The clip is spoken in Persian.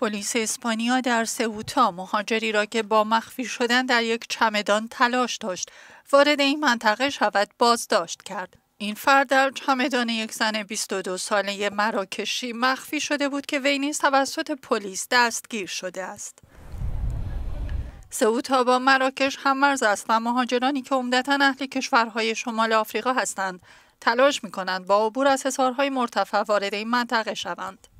پلیس اسپانیا در سئوتا مهاجری را که با مخفی شدن در یک چمدان تلاش داشت وارد این منطقه شود بازداشت کرد این فرد در چمدان یک زن 22 ساله مراکشی مخفی شده بود که وی نیز توسط پلیس دستگیر شده است سئوتا با مراکش مرز است و مهاجرانی که عمدتا اهل کشورهای شمال آفریقا هستند تلاش می کنند با عبور از حصارهای مرتفع وارد این منطقه شوند